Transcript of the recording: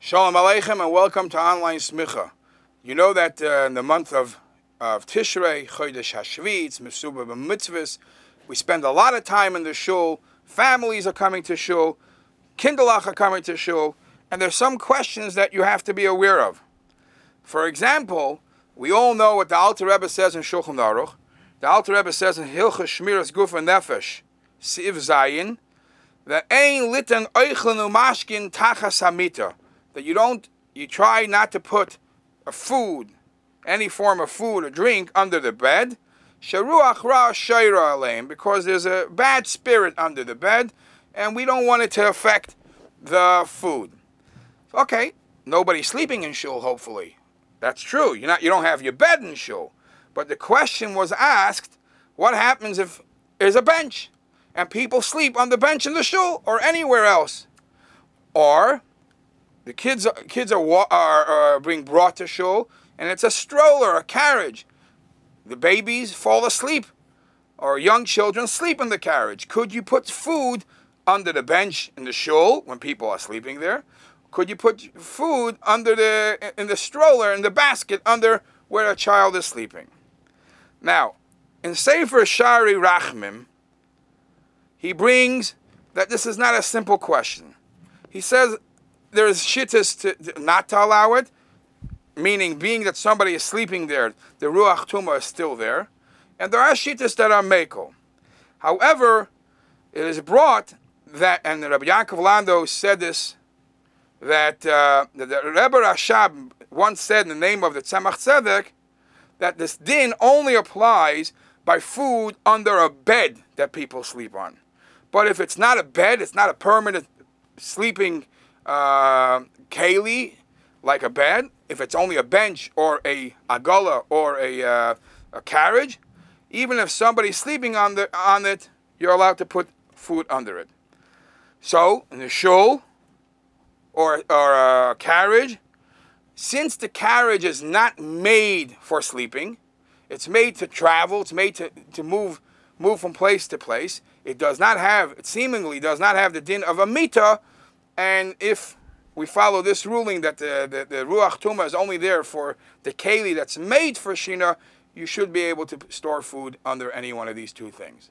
Shalom Aleichem and welcome to Online Smicha. You know that uh, in the month of, of Tishrei, Chodesh Hashvitz, it's B'mitzvahs, we spend a lot of time in the shul, families are coming to shul, kinderlach are coming to shul, and there's some questions that you have to be aware of. For example, we all know what the Alter Rebbe says in Shulchan Aruch. The Alter Rebbe says in Hilchas Shmiras Guf and Nefesh, Siv Zayin, that Ein Litten Oichlenu Mashkin Tachas Hamita that you don't, you try not to put a food, any form of food or drink under the bed. Sharuach ra shayra because there's a bad spirit under the bed, and we don't want it to affect the food. Okay, nobody's sleeping in shul, hopefully. That's true. You're not, you don't have your bed in shul. But the question was asked, what happens if there's a bench and people sleep on the bench in the shul or anywhere else? Or the kids are, kids are, are, are being brought to shul, and it's a stroller, a carriage. The babies fall asleep, or young children sleep in the carriage. Could you put food under the bench in the shul when people are sleeping there? Could you put food under the in the stroller in the basket under where a child is sleeping? Now, in Sefer Shari Rachmim, he brings that this is not a simple question. He says there's shittas to, not to allow it, meaning being that somebody is sleeping there, the Ruach Tumah is still there. And there are shittas that are Mako. However, it is brought that, and Rabbi Yaakov Lando said this, that, uh, the Rebbe Rashab once said in the name of the Tzemach Tzedek that this din only applies by food under a bed that people sleep on. But if it's not a bed, it's not a permanent sleeping uh, um, keli, like a bed, if it's only a bench or a gola or a, uh, a carriage, even if somebody's sleeping on, the, on it, you're allowed to put food under it. So, in the shul or, or a carriage, since the carriage is not made for sleeping, it's made to travel, it's made to, to move, move from place to place, it does not have, it seemingly does not have the din of a mita, and if we follow this ruling that the, the, the Ruach Tuma is only there for the Keli that's made for Shina, you should be able to store food under any one of these two things.